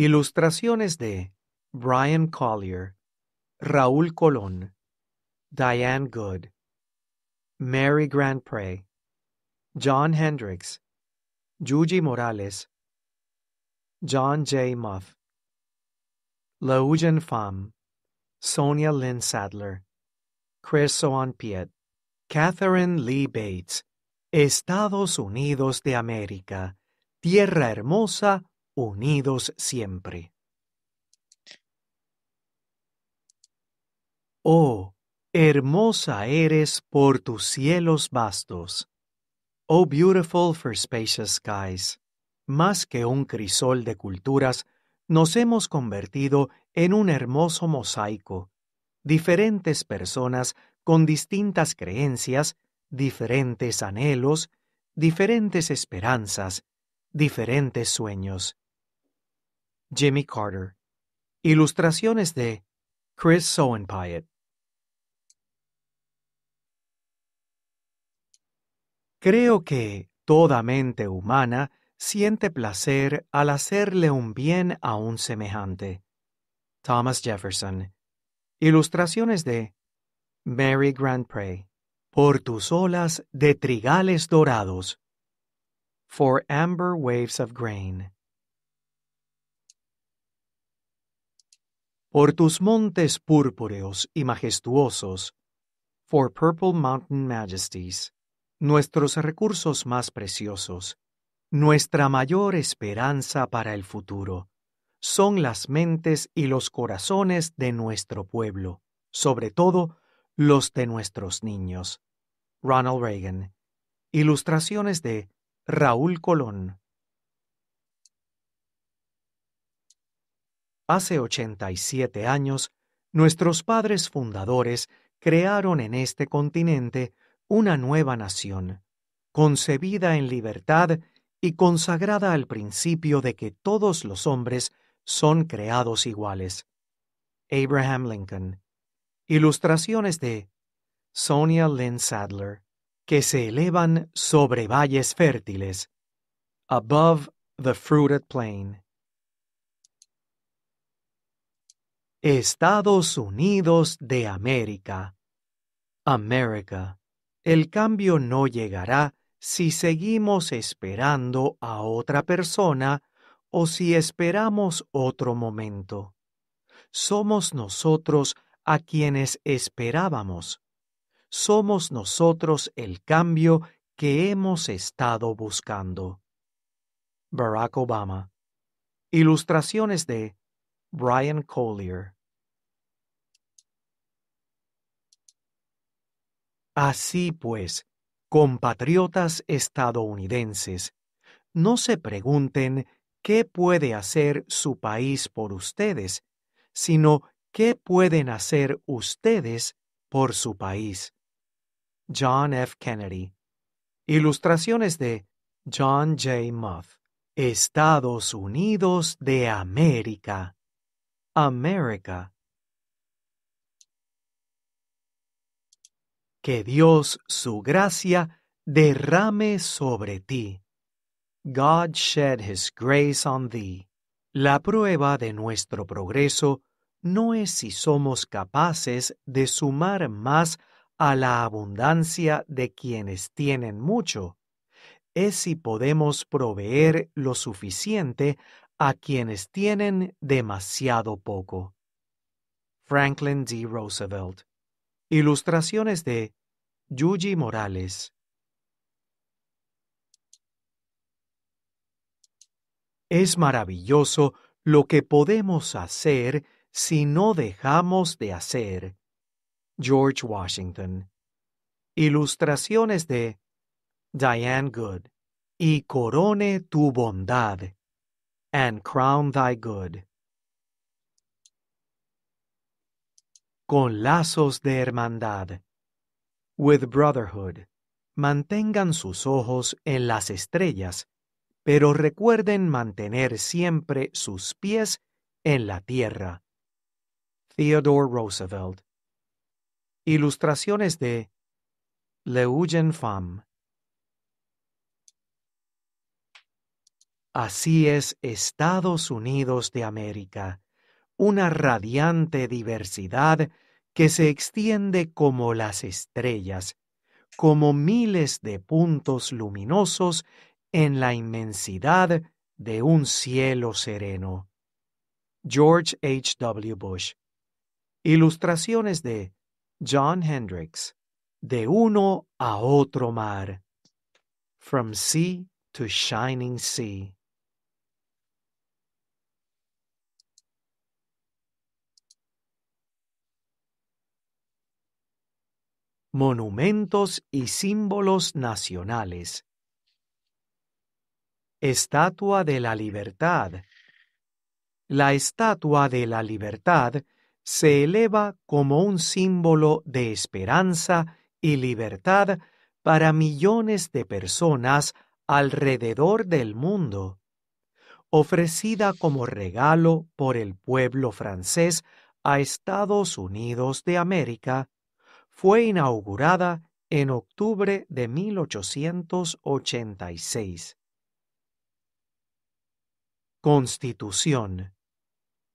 Ilustraciones de Brian Collier, Raúl Colón, Diane Good, Mary Grandpre, John Hendricks, Yuji Morales, John J. Muff, Laujan Pham, Sonia Lynn Sadler, Chris Soan-Piet, Catherine Lee Bates, Estados Unidos de América, Tierra Hermosa, unidos siempre. Oh, hermosa eres por tus cielos vastos. Oh, beautiful for spacious skies. Más que un crisol de culturas, nos hemos convertido en un hermoso mosaico. Diferentes personas con distintas creencias, diferentes anhelos, diferentes esperanzas, diferentes sueños. Jimmy Carter. Ilustraciones de Chris Soenpiet. Creo que toda mente humana siente placer al hacerle un bien a un semejante. Thomas Jefferson. Ilustraciones de Mary Grandpré. Por tus olas de trigales dorados. For amber waves of grain. Por tus montes púrpureos y majestuosos, for purple mountain majesties, nuestros recursos más preciosos, nuestra mayor esperanza para el futuro, son las mentes y los corazones de nuestro pueblo, sobre todo los de nuestros niños. Ronald Reagan. Ilustraciones de Raúl Colón. Hace 87 años, nuestros padres fundadores crearon en este continente una nueva nación, concebida en libertad y consagrada al principio de que todos los hombres son creados iguales. Abraham Lincoln. Ilustraciones de Sonia Lynn Sadler, que se elevan sobre valles fértiles. Above the Fruited Plain. Estados Unidos de América. América. El cambio no llegará si seguimos esperando a otra persona o si esperamos otro momento. Somos nosotros a quienes esperábamos. Somos nosotros el cambio que hemos estado buscando. Barack Obama. Ilustraciones de Brian Collier. Así pues, compatriotas estadounidenses, no se pregunten qué puede hacer su país por ustedes, sino qué pueden hacer ustedes por su país. John F. Kennedy. Ilustraciones de John J. Muth. Estados Unidos de América. América, Que Dios su gracia derrame sobre ti. God shed his grace on thee. La prueba de nuestro progreso no es si somos capaces de sumar más a la abundancia de quienes tienen mucho, es si podemos proveer lo suficiente a quienes tienen demasiado poco. Franklin D. Roosevelt. Ilustraciones de Yuji Morales. Es maravilloso lo que podemos hacer si no dejamos de hacer. George Washington. Ilustraciones de Diane Good. Y corone tu bondad and crown thy good. Con lazos de hermandad. With brotherhood. Mantengan sus ojos en las estrellas, pero recuerden mantener siempre sus pies en la tierra. Theodore Roosevelt. Ilustraciones de Leugen Fam. Así es Estados Unidos de América, una radiante diversidad que se extiende como las estrellas, como miles de puntos luminosos en la inmensidad de un cielo sereno. George H. W. Bush. Ilustraciones de John Hendricks. De uno a otro mar. From sea to shining sea. Monumentos y símbolos nacionales. Estatua de la Libertad. La Estatua de la Libertad se eleva como un símbolo de esperanza y libertad para millones de personas alrededor del mundo, ofrecida como regalo por el pueblo francés a Estados Unidos de América fue inaugurada en octubre de 1886. Constitución.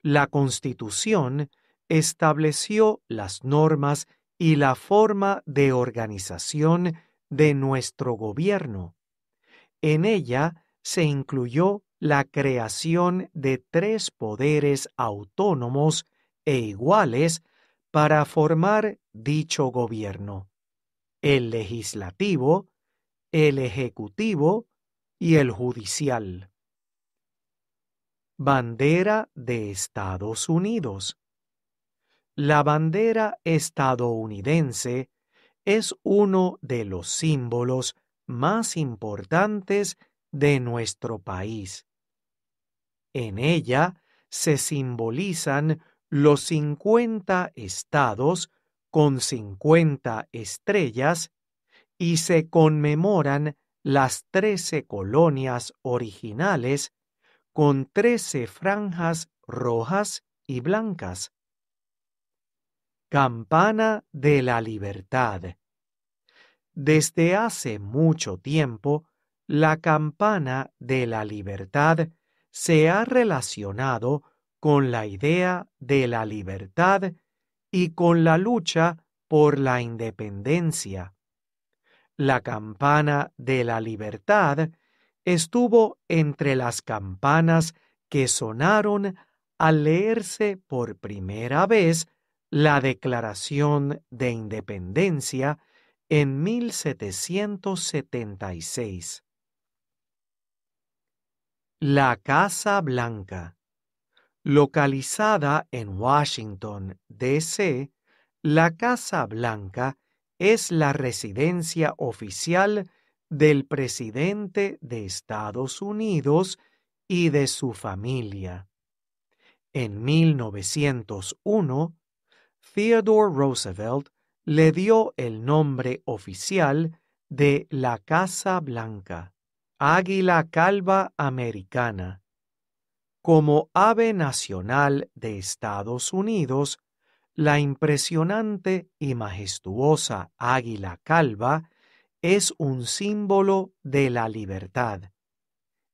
La Constitución estableció las normas y la forma de organización de nuestro gobierno. En ella se incluyó la creación de tres poderes autónomos e iguales para formar dicho gobierno, el legislativo, el ejecutivo y el judicial. Bandera de Estados Unidos. La bandera estadounidense es uno de los símbolos más importantes de nuestro país. En ella se simbolizan los 50 estados con 50 estrellas y se conmemoran las 13 colonias originales con 13 franjas rojas y blancas. Campana de la Libertad. Desde hace mucho tiempo, la campana de la libertad se ha relacionado con la idea de la libertad y con la lucha por la independencia. La campana de la libertad estuvo entre las campanas que sonaron al leerse por primera vez la Declaración de Independencia en 1776. La Casa Blanca Localizada en Washington, D.C., la Casa Blanca es la residencia oficial del presidente de Estados Unidos y de su familia. En 1901, Theodore Roosevelt le dio el nombre oficial de la Casa Blanca, Águila Calva Americana como ave nacional de Estados Unidos, la impresionante y majestuosa águila calva es un símbolo de la libertad.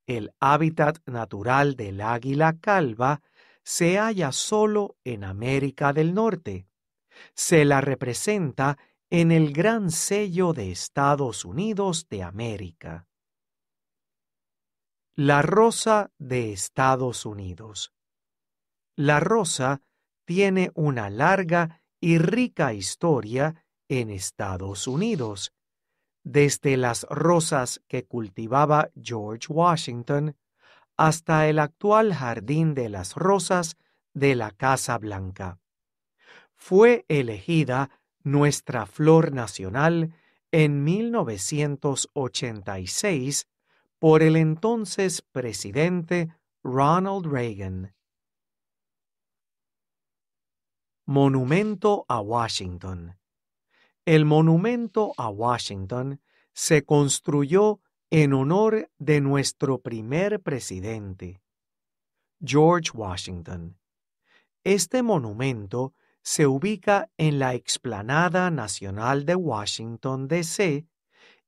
El hábitat natural del águila calva se halla solo en América del Norte. Se la representa en el gran sello de Estados Unidos de América. La rosa de Estados Unidos. La rosa tiene una larga y rica historia en Estados Unidos, desde las rosas que cultivaba George Washington hasta el actual Jardín de las Rosas de la Casa Blanca. Fue elegida nuestra flor nacional en 1986 por el entonces presidente Ronald Reagan. Monumento a Washington. El monumento a Washington se construyó en honor de nuestro primer presidente, George Washington. Este monumento se ubica en la explanada nacional de Washington, D.C.,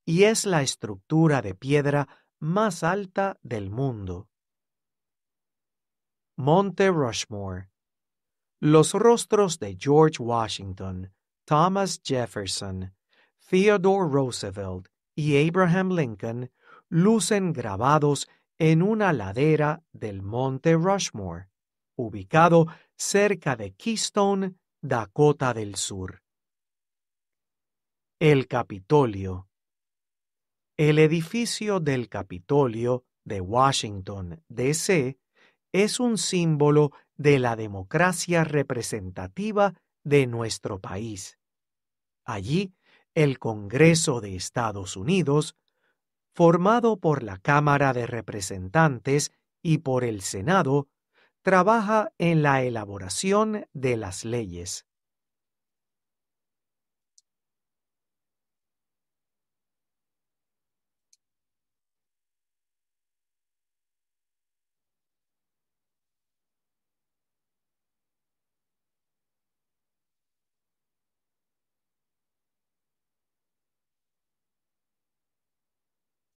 y es la estructura de piedra más alta del mundo. Monte Rushmore. Los rostros de George Washington, Thomas Jefferson, Theodore Roosevelt y Abraham Lincoln lucen grabados en una ladera del Monte Rushmore, ubicado cerca de Keystone, Dakota del Sur. El Capitolio. El edificio del Capitolio de Washington, D.C., es un símbolo de la democracia representativa de nuestro país. Allí, el Congreso de Estados Unidos, formado por la Cámara de Representantes y por el Senado, trabaja en la elaboración de las leyes.